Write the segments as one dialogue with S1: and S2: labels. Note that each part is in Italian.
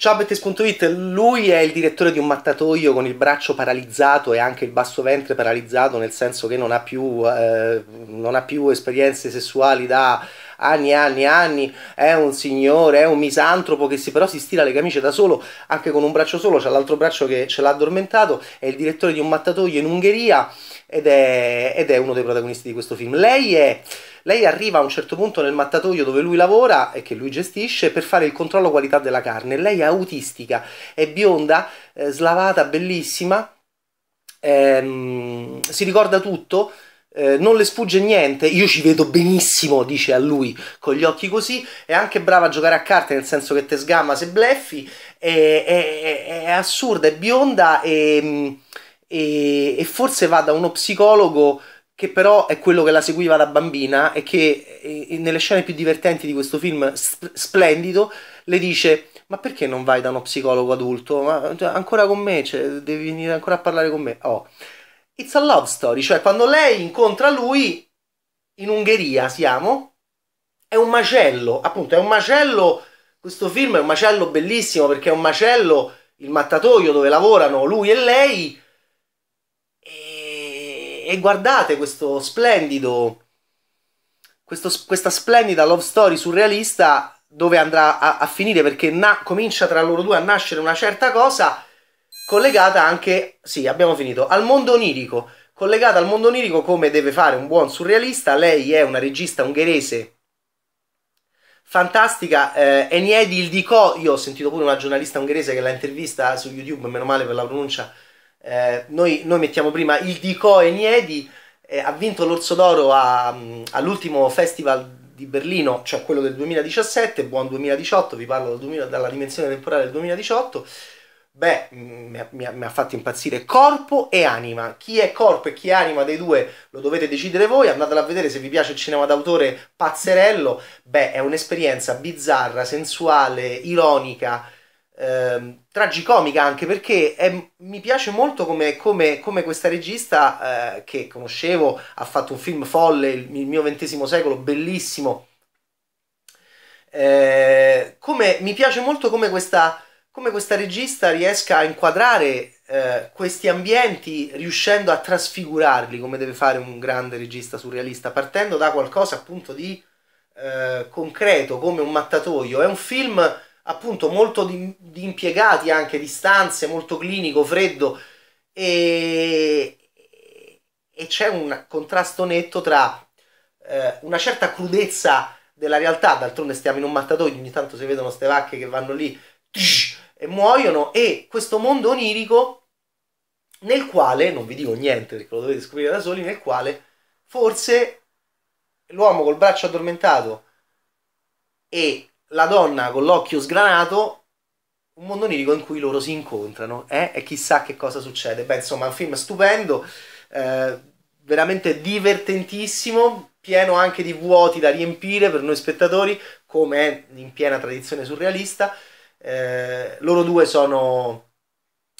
S1: Ciao Bettes.it, lui è il direttore di un mattatoio con il braccio paralizzato e anche il basso ventre paralizzato, nel senso che non ha più, eh, non ha più esperienze sessuali da anni e anni e anni, è un signore, è un misantropo che si, però si stira le camicie da solo, anche con un braccio solo, c'è l'altro braccio che ce l'ha addormentato, è il direttore di un mattatoio in Ungheria ed è, ed è uno dei protagonisti di questo film. Lei, è, lei arriva a un certo punto nel mattatoio dove lui lavora e che lui gestisce per fare il controllo qualità della carne. Lei è autistica, è bionda, eh, slavata, bellissima, ehm, si ricorda tutto. Eh, non le sfugge niente, io ci vedo benissimo, dice a lui con gli occhi così, è anche brava a giocare a carte nel senso che te sgamma se bleffi, è, è, è, assurda, è bionda e e, e forse va da uno psicologo che però è quello che la seguiva da bambina e che e, nelle scene più divertenti di questo film sp- splendido le dice ma perché non vai da uno psicologo adulto? Ma, cioè, ancora con me, cioè, devi venire ancora a parlare con me. Oh, it's a love story, cioè quando lei incontra lui in Ungheria siamo, è un macello, appunto è un macello, questo film è un macello bellissimo perché è un macello, il mattatoio dove lavorano lui e lei, e guardate questo splendido, questo, questa splendida love story surrealista dove andrà a, a finire perché comincia tra loro due a nascere una certa cosa collegata anche, sì abbiamo finito, al mondo onirico, collegata al mondo onirico come deve fare un buon surrealista, lei è una regista ungherese fantastica, eh, Eniedi Ildiko, io ho sentito pure una giornalista ungherese che l'ha intervista su YouTube, meno male per la pronuncia, eh, noi, noi, mettiamo prima il Dico e Niedi, eh, ha vinto l'Orso d'Oro a, all'ultimo festival di Berlino, cioè quello del 2017, buon 2018, vi parlo del 2000, dalla dimensione temporale del 2018, beh, mi mi, ha, mi ha, fatto impazzire corpo e anima. Chi è corpo e chi è anima dei due lo dovete decidere voi, andatela a vedere se vi piace il cinema d'autore pazzerello, beh, è un'esperienza bizzarra, sensuale, ironica, eh, tragicomica anche perché è, mi piace molto come, come, come questa regista eh, che conoscevo ha fatto un film folle, il, il mio XX secolo, bellissimo. Eh, come, mi piace molto come questa, come questa regista riesca a inquadrare eh, questi ambienti riuscendo a trasfigurarli come deve fare un grande regista surrealista, partendo da qualcosa appunto di eh, concreto come un mattatoio. È un film appunto molto di, di impiegati anche, di stanze, molto clinico, freddo e, e c'è un contrasto netto tra eh, una certa crudezza della realtà, d'altronde stiamo in un mattatoio, ogni tanto si vedono ste vacche che vanno lì tsh, e muoiono e questo mondo onirico nel quale, non vi dico niente perché lo dovete scoprire da soli, nel quale forse l'uomo col braccio addormentato e la donna con l'occhio sgranato, un mondo onirico in cui loro si incontrano eh? e chissà che cosa succede. Beh, insomma, un film stupendo, eh, veramente divertentissimo, pieno anche di vuoti da riempire per noi spettatori, come è in piena tradizione surrealista. Eh, loro, due sono,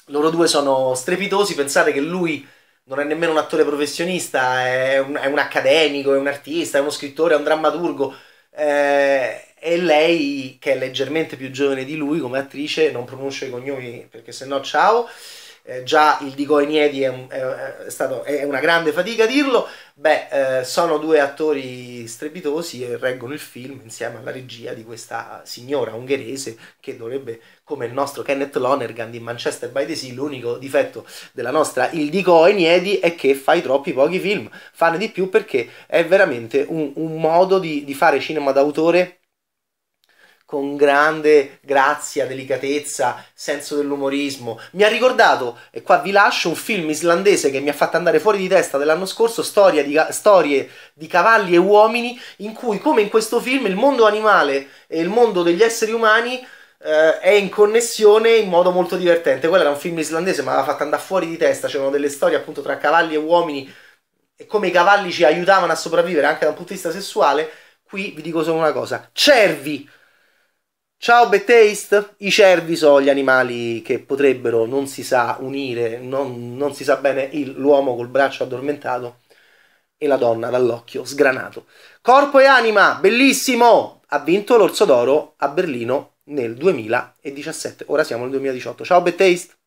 S1: loro due sono strepitosi, pensate che lui non è nemmeno un attore professionista, è un, è un accademico, è un artista, è uno scrittore, è un drammaturgo eh, e lei, che è leggermente più giovane di lui come attrice, non pronuncio i cognomi perché se no ciao, eh, già il di Goeniedi è, è, stato, è, una grande fatica a dirlo, beh, eh, sono due attori strepitosi e reggono il film insieme alla regia di questa signora ungherese che dovrebbe, come il nostro Kenneth Lonergan di Manchester by the Sea, l'unico difetto della nostra Il di Goeniedi è che fai troppi pochi film, fanno di più perché è veramente un, un modo di, di fare cinema d'autore con grande grazia, delicatezza, senso dell'umorismo. Mi ha ricordato, e qua vi lascio, un film islandese che mi ha fatto andare fuori di testa dell'anno scorso, di, Storie di cavalli e uomini, in cui, come in questo film, il mondo animale e il mondo degli esseri umani eh, è in connessione in modo molto divertente. Quello era un film islandese, ma l'ha fatto andare fuori di testa, c'erano delle storie appunto tra cavalli e uomini e come i cavalli ci aiutavano a sopravvivere anche da un punto di vista sessuale. Qui vi dico solo una cosa, cervi Ciao Betaste, i cervi sono gli animali che potrebbero, non si sa, unire, non, non si sa bene il, l'uomo col braccio addormentato e la donna dall'occhio sgranato. Corpo e anima, bellissimo! Ha vinto l'Orso d'Oro a Berlino nel 2017, ora siamo nel 2018. Ciao Betaste!